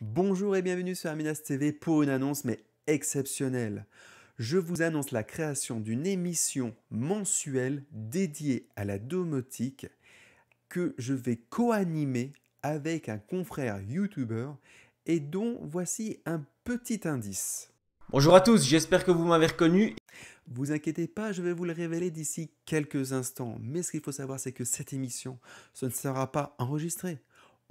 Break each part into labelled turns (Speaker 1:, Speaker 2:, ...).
Speaker 1: Bonjour et bienvenue sur Aminas TV pour une annonce mais exceptionnelle. Je vous annonce la création d'une émission mensuelle dédiée à la domotique que je vais co-animer avec un confrère youtubeur et dont voici un petit indice. Bonjour à tous, j'espère que vous m'avez reconnu. Vous inquiétez pas, je vais vous le révéler d'ici quelques instants. Mais ce qu'il faut savoir, c'est que cette émission, ce ne sera pas enregistrée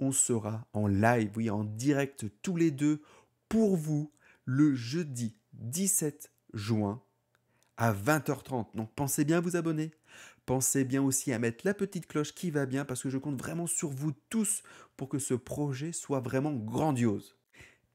Speaker 1: on sera en live, oui, en direct tous les deux pour vous le jeudi 17 juin à 20h30. Donc pensez bien à vous abonner. Pensez bien aussi à mettre la petite cloche qui va bien parce que je compte vraiment sur vous tous pour que ce projet soit vraiment grandiose.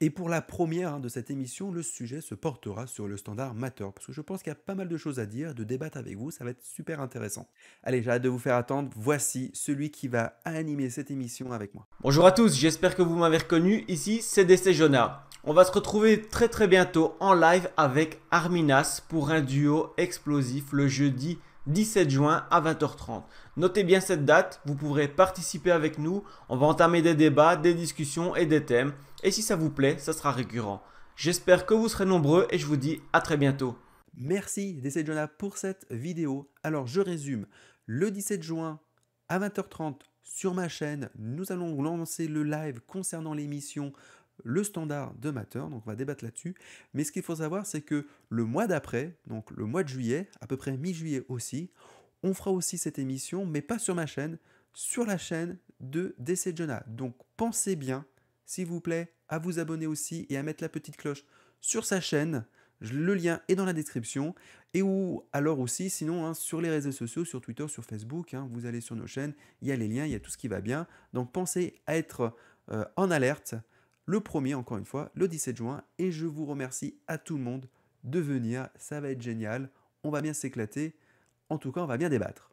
Speaker 1: Et pour la première hein, de cette émission, le sujet se portera sur le standard Matter, parce que je pense qu'il y a pas mal de choses à dire, de débattre avec vous, ça va être super intéressant. Allez, j'ai hâte de vous faire attendre, voici celui qui va animer cette émission avec moi. Bonjour à tous,
Speaker 2: j'espère que vous m'avez reconnu, ici c'est DC Jonah. On va se retrouver très très bientôt en live avec Arminas pour un duo explosif le jeudi 17 juin à 20h30. Notez bien cette date, vous pourrez participer avec nous, on va entamer des débats, des discussions et des thèmes, et si ça vous plaît, ça sera récurrent. J'espère que vous serez nombreux et je vous dis à très bientôt.
Speaker 1: Merci DC Jonah pour cette vidéo. Alors je résume, le 17 juin à 20h30 sur ma chaîne, nous allons lancer le live concernant l'émission le standard de Matter, donc on va débattre là-dessus. Mais ce qu'il faut savoir, c'est que le mois d'après, donc le mois de juillet, à peu près mi-juillet aussi, on fera aussi cette émission, mais pas sur ma chaîne, sur la chaîne de DC Jonah. Donc pensez bien, s'il vous plaît, à vous abonner aussi et à mettre la petite cloche sur sa chaîne. Le lien est dans la description. Et ou alors aussi, sinon, hein, sur les réseaux sociaux, sur Twitter, sur Facebook, hein, vous allez sur nos chaînes, il y a les liens, il y a tout ce qui va bien. Donc pensez à être euh, en alerte le premier, encore une fois, le 17 juin. Et je vous remercie à tout le monde de venir. Ça va être génial. On va bien s'éclater. En tout cas, on va bien débattre.